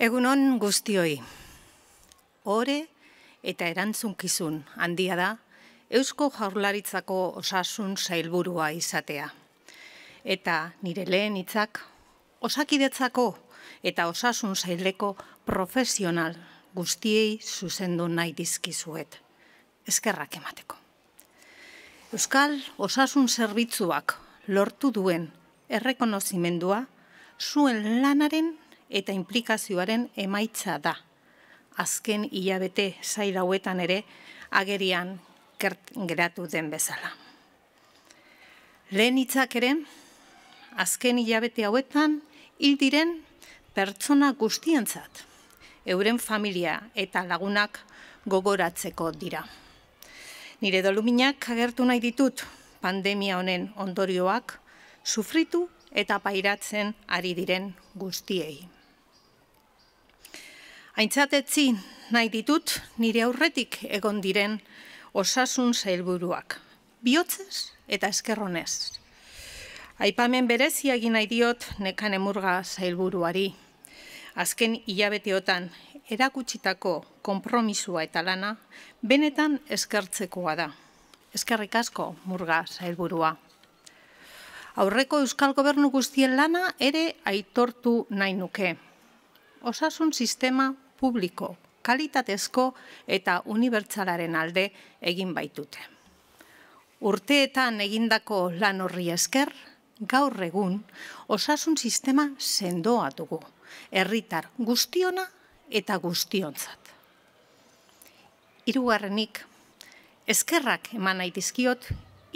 Egunon guztioi, ore eta erantzunkizun handia da Eusko Jaurlaritzako osasun sailburua izatea. Eta nire lehen hitzak osakidetzako eta osasun saileko profesional guztiei zuzendu nahi dizkizuet. Eskerrak emateko. Euskal osasun zerbitzuak lortu duen errekonozimendua zuen lanaren eta implikazioaren emaitza da. Azken hilabete zaila hauetan ere agerian geratu den bezala. Lehen hitzak ere, azken hilabete hauetan hil diren pertsona guztientzat, euren familia eta lagunak gogoratzeko dira. Nire doluminak agertu nahi ditut pandemia honen ondorioak, sufritu eta pairatzen ari diren guztiei. Aintzatetzi nahi ditut nire aurretik egon diren osasun zailburuak. Biotzez eta eskerronez. Aipamen bereziagin nahi diot nekan emurga zailburuari. Azken hilabeteotan erakutsitako konpromisua eta lana benetan eskertzekoa da. Eskerrik asko murga zailburua. Aurreko Euskal Gobernu guztien lana ere aitortu nahi nuke. Osasun sistema publiko, kalitatezko eta unibertsalaren alde egin baitute. Urteetan egindako lan horri esker, gaur egun osasun sistema sendoa dugu, herritar guztiona eta guztionzat. Hirugarrenik eskerrak eman nahi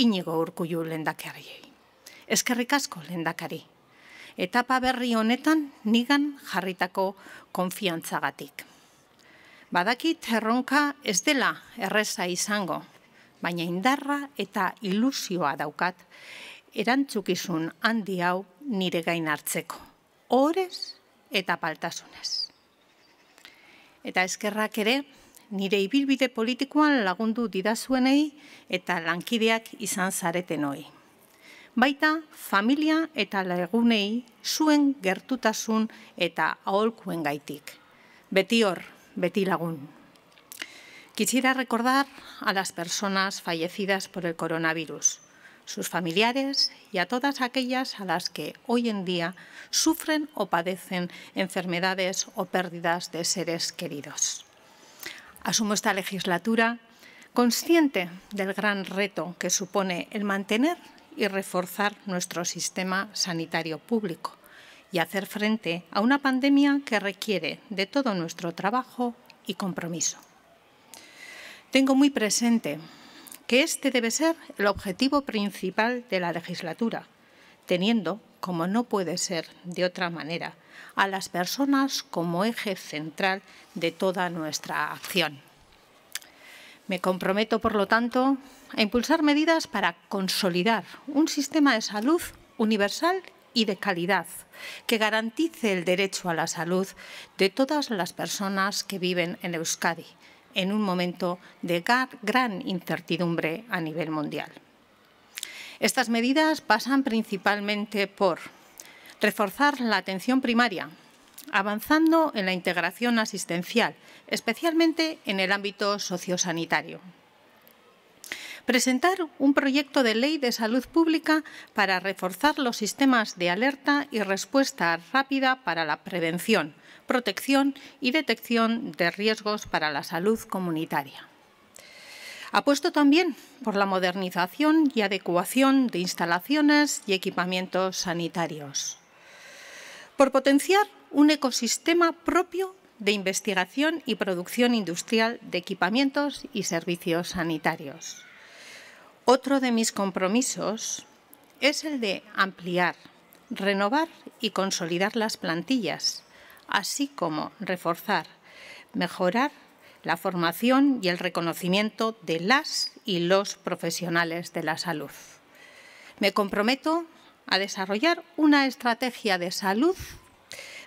inigo urkullu lendakariei. Eskerrik asko lendakari etapa berri honetan nigan jarritako konfiantzagatik. Badakit erronka ez dela erreza izango, baina indarra eta ilusioa daukat erantzukizun handi hau nire gain hartzeko. Horez eta paltasunez. Eta eskerrak ere, nire ibilbide politikoan lagundu didazuenei eta lankideak izan zareten hoi. baita familia eta lagunei suen gertutasun eta aholkuen gaitik. Beti beti lagun. Quisiera recordar a las personas fallecidas por el coronavirus, sus familiares y a todas aquellas a las que hoy en día sufren o padecen enfermedades o pérdidas de seres queridos. Asumo esta legislatura consciente del gran reto que supone el mantener y reforzar nuestro sistema sanitario público y hacer frente a una pandemia que requiere de todo nuestro trabajo y compromiso. Tengo muy presente que este debe ser el objetivo principal de la legislatura, teniendo, como no puede ser de otra manera, a las personas como eje central de toda nuestra acción. Me comprometo, por lo tanto, a impulsar medidas para consolidar un sistema de salud universal y de calidad que garantice el derecho a la salud de todas las personas que viven en Euskadi en un momento de gran incertidumbre a nivel mundial. Estas medidas pasan principalmente por reforzar la atención primaria avanzando en la integración asistencial, especialmente en el ámbito sociosanitario. Presentar un proyecto de ley de salud pública para reforzar los sistemas de alerta y respuesta rápida para la prevención, protección y detección de riesgos para la salud comunitaria. Apuesto también por la modernización y adecuación de instalaciones y equipamientos sanitarios. Por potenciar un ecosistema propio de investigación y producción industrial de equipamientos y servicios sanitarios. Otro de mis compromisos es el de ampliar, renovar y consolidar las plantillas, así como reforzar, mejorar la formación y el reconocimiento de las y los profesionales de la salud. Me comprometo a desarrollar una estrategia de salud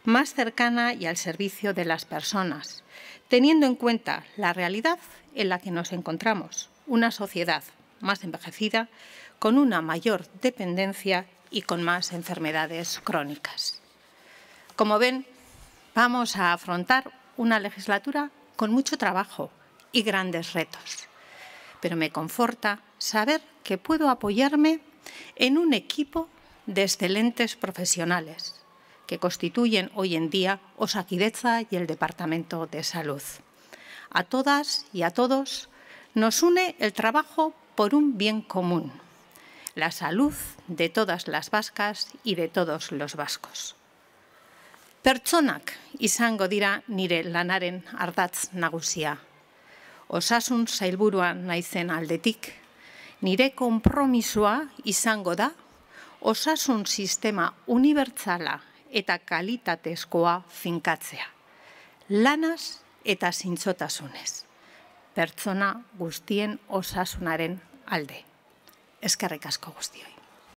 más cercana y al servicio de las personas, teniendo en cuenta la realidad en la que nos encontramos, una sociedad más envejecida, con una mayor dependencia y con más enfermedades crónicas. Como ven, vamos a afrontar una legislatura con mucho trabajo y grandes retos, pero me conforta saber que puedo apoyarme en un equipo de excelentes profesionales que constituyen hoy en día Osaquideza y el Departamento de Salud. A todas y a todos nos une el trabajo por un bien común, la salud de todas las vascas y de todos los vascos. Pertsonak izango dira nire lanaren ardatz nagusia. Osasun sailburuan naizen aldetik, nire konpromisoa izango da osasun sistema unibertsala eta kalitatezkoa finkatzea. Lanaz eta zintzotasunez. Pertsona guztien osasunaren alde. Ezkerrik asko guztioi.